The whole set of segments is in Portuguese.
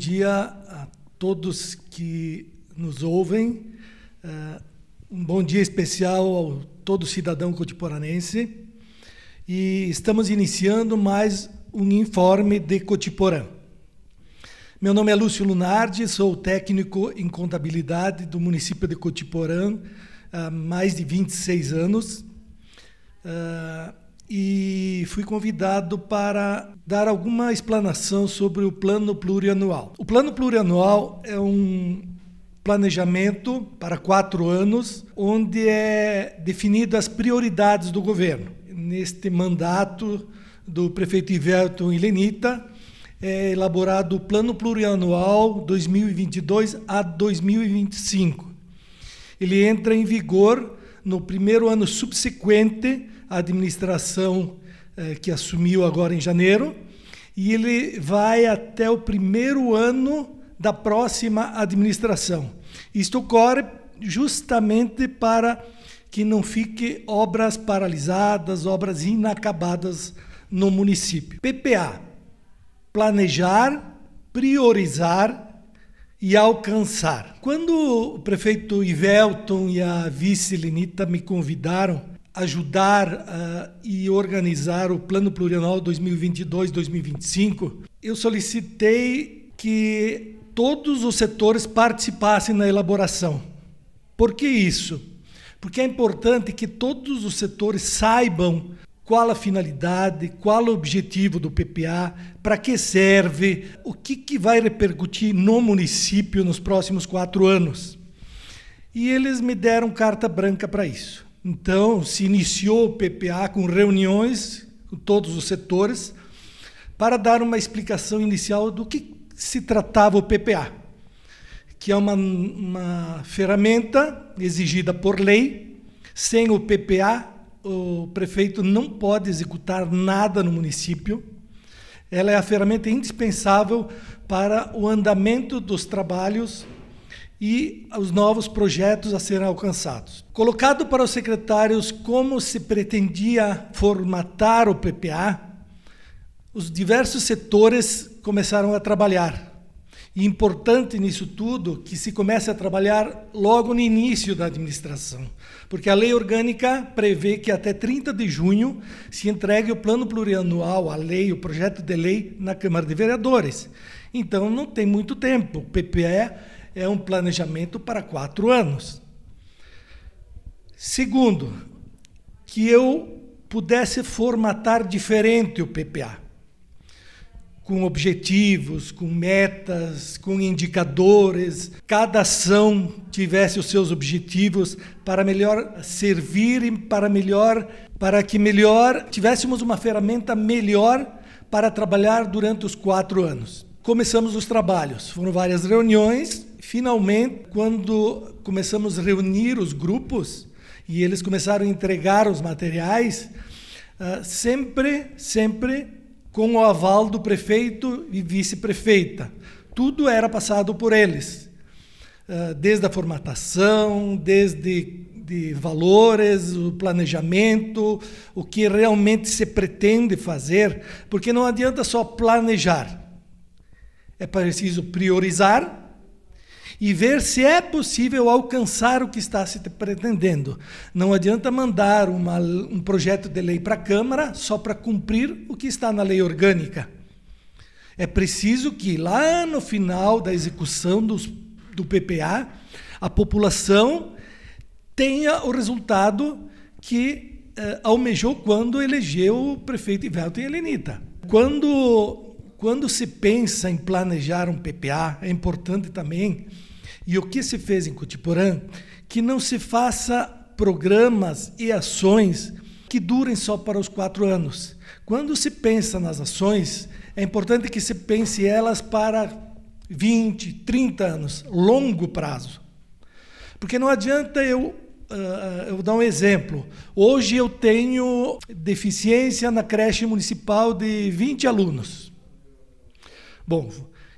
dia a todos que nos ouvem. Eh, um bom dia especial ao todo cidadão cotiporanense. E estamos iniciando mais um informe de Cotiporã. Meu nome é Lúcio Lunardi, sou técnico em contabilidade do município de Cotiporã há mais de 26 anos. Uh, e fui convidado para dar alguma explanação sobre o plano plurianual. O plano plurianual é um planejamento para quatro anos, onde é definido as prioridades do governo. Neste mandato do prefeito Iverton Lenita. é elaborado o Plano Plurianual 2022 a 2025. Ele entra em vigor no primeiro ano subsequente a administração eh, que assumiu agora em janeiro, e ele vai até o primeiro ano da próxima administração. Isto ocorre justamente para que não fique obras paralisadas, obras inacabadas no município. PPA: planejar, priorizar e alcançar. Quando o prefeito Ivelton e a vice Lenita me convidaram ajudar uh, e organizar o Plano Plurianual 2022-2025, eu solicitei que todos os setores participassem na elaboração. Por que isso? Porque é importante que todos os setores saibam qual a finalidade, qual o objetivo do PPA, para que serve, o que, que vai repercutir no município nos próximos quatro anos. E eles me deram carta branca para isso. Então, se iniciou o PPA com reuniões com todos os setores para dar uma explicação inicial do que se tratava o PPA, que é uma, uma ferramenta exigida por lei. Sem o PPA, o prefeito não pode executar nada no município. Ela é a ferramenta indispensável para o andamento dos trabalhos e os novos projetos a serem alcançados. Colocado para os secretários como se pretendia formatar o PPA, os diversos setores começaram a trabalhar. E importante nisso tudo que se comece a trabalhar logo no início da administração, porque a lei orgânica prevê que até 30 de junho se entregue o plano plurianual, a lei, o projeto de lei na Câmara de Vereadores. Então não tem muito tempo. O PPE é um planejamento para quatro anos. Segundo, que eu pudesse formatar diferente o PPA, com objetivos, com metas, com indicadores, cada ação tivesse os seus objetivos para melhor servir e para melhor para que melhor tivéssemos uma ferramenta melhor para trabalhar durante os quatro anos começamos os trabalhos. Foram várias reuniões. Finalmente, quando começamos a reunir os grupos e eles começaram a entregar os materiais, uh, sempre, sempre com o aval do prefeito e vice-prefeita. Tudo era passado por eles, ah, desde a formatação, desde de valores, o planejamento, o que realmente se pretende fazer, porque não adianta só planejar. É preciso priorizar e ver se é possível alcançar o que está se pretendendo. Não adianta mandar uma, um projeto de lei para a Câmara só para cumprir o que está na lei orgânica. É preciso que, lá no final da execução dos, do PPA, a população tenha o resultado que eh, almejou quando elegeu o prefeito Ivelton e Elenita. Quando quando se pensa em planejar um PPA, é importante também, e o que se fez em Cotiporã, que não se faça programas e ações que durem só para os quatro anos. Quando se pensa nas ações, é importante que se pense elas para 20, 30 anos, longo prazo. Porque não adianta eu Uh, eu vou dar um exemplo. Hoje eu tenho deficiência na creche municipal de 20 alunos. Bom,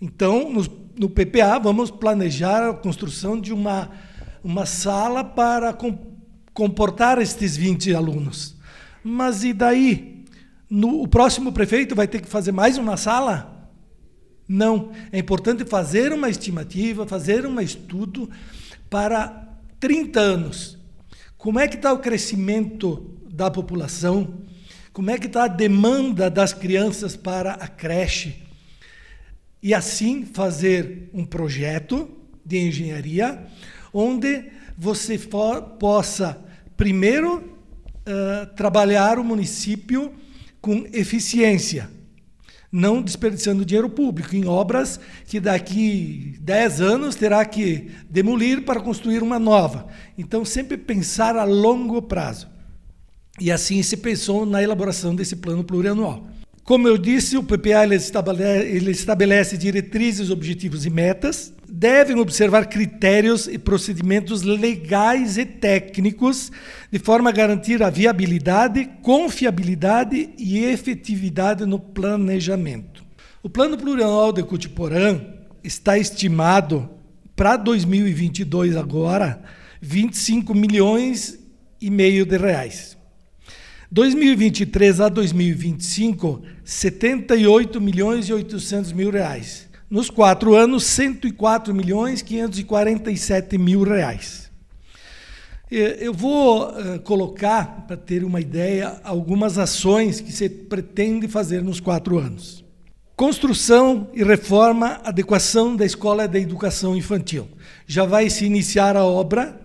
então, no, no PPA, vamos planejar a construção de uma, uma sala para com, comportar estes 20 alunos. Mas e daí? No, o próximo prefeito vai ter que fazer mais uma sala? Não. É importante fazer uma estimativa, fazer um estudo para 30 anos. Como é que está o crescimento da população? Como é que está a demanda das crianças para a creche? e assim fazer um projeto de engenharia onde você for, possa primeiro uh, trabalhar o município com eficiência, não desperdiçando dinheiro público em obras que daqui 10 anos terá que demolir para construir uma nova. Então sempre pensar a longo prazo. E assim se pensou na elaboração desse plano plurianual. Como eu disse, o PPA ele estabelece, ele estabelece diretrizes, objetivos e metas. Devem observar critérios e procedimentos legais e técnicos, de forma a garantir a viabilidade, confiabilidade e efetividade no planejamento. O Plano Plurianual de Cutiporã está estimado para 2022 agora 25 milhões e meio de reais. 2023 a 2025, 78 milhões e 800 mil reais. Nos quatro anos, 104 milhões e 547 mil reais. Eu vou eh, colocar, para ter uma ideia, algumas ações que se pretende fazer nos quatro anos. Construção e reforma, adequação da Escola da Educação Infantil. Já vai se iniciar a obra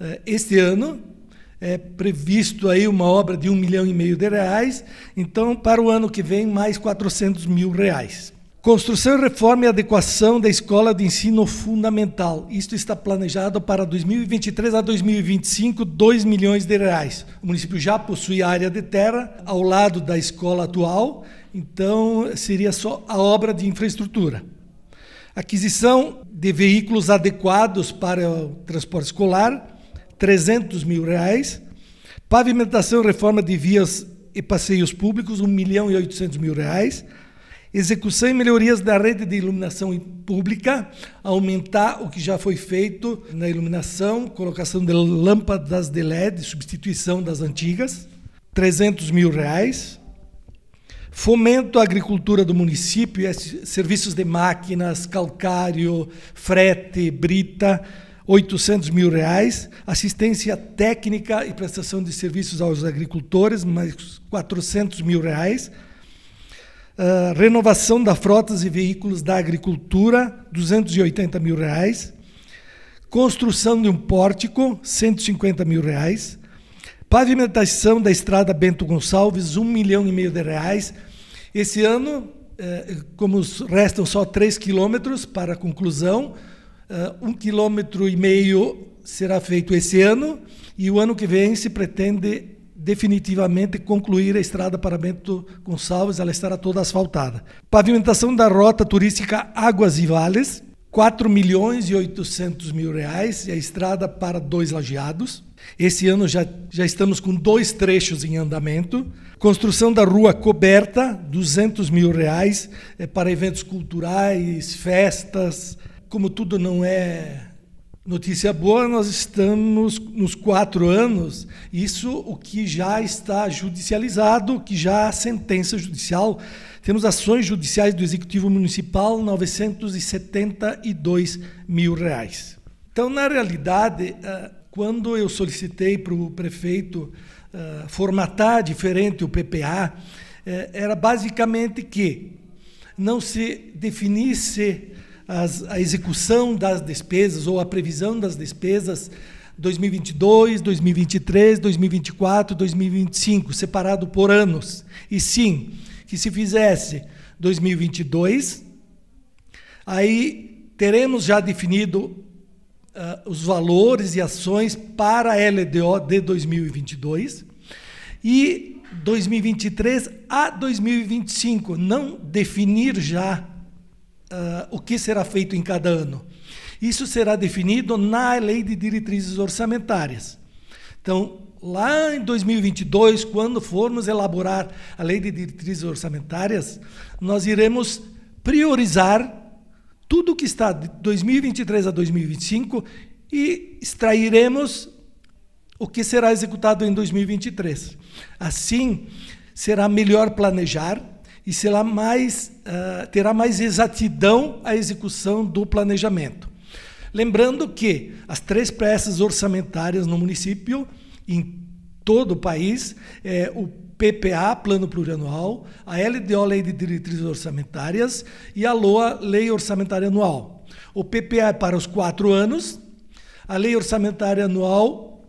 eh, este ano, é previsto aí uma obra de um milhão e meio de reais, então para o ano que vem mais 400 mil reais. Construção, reforma e adequação da escola de ensino fundamental. Isto está planejado para 2023 a 2025, 2 milhões de reais. O município já possui área de terra ao lado da escola atual, então seria só a obra de infraestrutura. Aquisição de veículos adequados para o transporte escolar, 300 mil reais. Pavimentação e reforma de vias e passeios públicos, 1 milhão e 800 mil reais. Execução e melhorias da rede de iluminação pública, aumentar o que já foi feito na iluminação, colocação de lâmpadas de LED, substituição das antigas, 300 mil reais. Fomento à agricultura do município, serviços de máquinas, calcário, frete, brita, 800 mil reais, assistência técnica e prestação de serviços aos agricultores, mais 400 mil reais, uh, renovação da frotas e veículos da agricultura, 280 mil reais, construção de um pórtico, 150 mil reais, pavimentação da estrada Bento Gonçalves, 1 milhão e meio de reais. Esse ano, uh, como restam só 3 quilômetros para a conclusão, eh, um quilômetro e meio será feito esse ano e o ano que vem se pretende definitivamente concluir a estrada para Bento Gonçalves, ela estará toda asfaltada. Pavimentação da rota turística Águas e Vales, 4 milhões e 800 mil reais, e a estrada para dois lajeados. Esse ano já, já estamos com dois trechos em andamento. Construção da rua coberta, 200 mil reais, é para eventos culturais, festas, como tudo não é notícia boa, nós estamos nos quatro anos, isso o que já está judicializado, que já há sentença judicial. Temos ações judiciais do Executivo Municipal, 972 mil reais. Então, na realidade, ah, quando eu solicitei para o prefeito ah, formatar diferente o PPA, eh, era basicamente que não se definisse as, a execução das despesas ou a previsão das despesas 2022, 2023, 2024, 2025, separado por anos. E sim, que se fizesse 2022, aí teremos já definido uh, os valores e ações para a LDO de 2022 e 2023 a 2025, não definir já uh, o que será feito em cada ano. Isso será definido na Lei de Diretrizes Orçamentárias. Então, lá em 2022, quando formos elaborar a Lei de Diretrizes Orçamentárias, nós iremos priorizar tudo que está de 2023 a 2025 e extrairemos o que será executado em 2023. Assim, será melhor planejar e será mais, uh, terá mais exatidão a execução do planejamento. Lembrando que as três peças orçamentárias no município, em todo o país, é o PPA, Plano Plurianual, a LDO, Lei de Diretrizes Orçamentárias, e a LOA, Lei Orçamentária Anual. O PPA é para os quatro anos, a Lei Orçamentária Anual,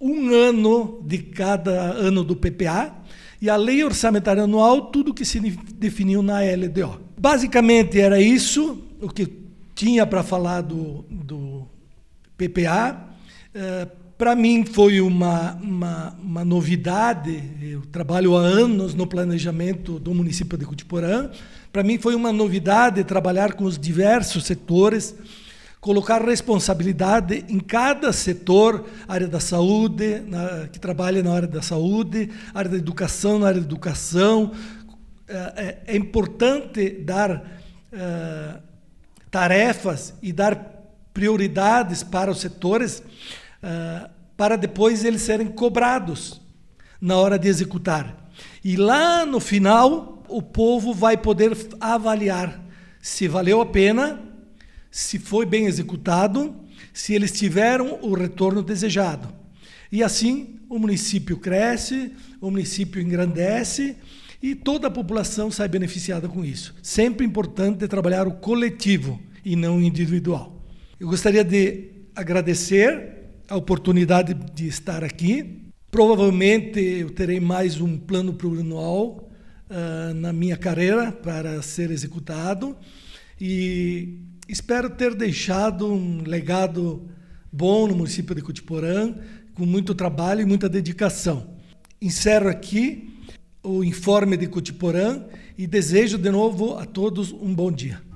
um ano de cada ano do PPA, e a Lei Orçamentária Anual, tudo que se definiu na LDO. Basicamente era isso o que tinha para falar do, do PPA. Eh, para mim foi uma, uma, uma, novidade, eu trabalho há anos no planejamento do município de Cutiporã, para mim foi uma novidade trabalhar com os diversos setores, colocar responsabilidade em cada setor, área da saúde, na, que trabalha na área da saúde, área da educação, na área da educação. É, é, é importante dar é, tarefas e dar prioridades para os setores, é, para depois eles serem cobrados na hora de executar. E lá no final, o povo vai poder avaliar se valeu a pena se foi bem executado, se eles tiveram o retorno desejado. E assim o município cresce, o município engrandece e toda a população sai beneficiada com isso. Sempre importante trabalhar o coletivo e não o individual. Eu gostaria de agradecer a oportunidade de estar aqui. Provavelmente eu terei mais um plano plurianual uh, na minha carreira para ser executado e Espero ter deixado um legado bom no município de Cutiporã, com muito trabalho e muita dedicação. Encerro aqui o informe de Cutiporã e desejo de novo a todos um bom dia.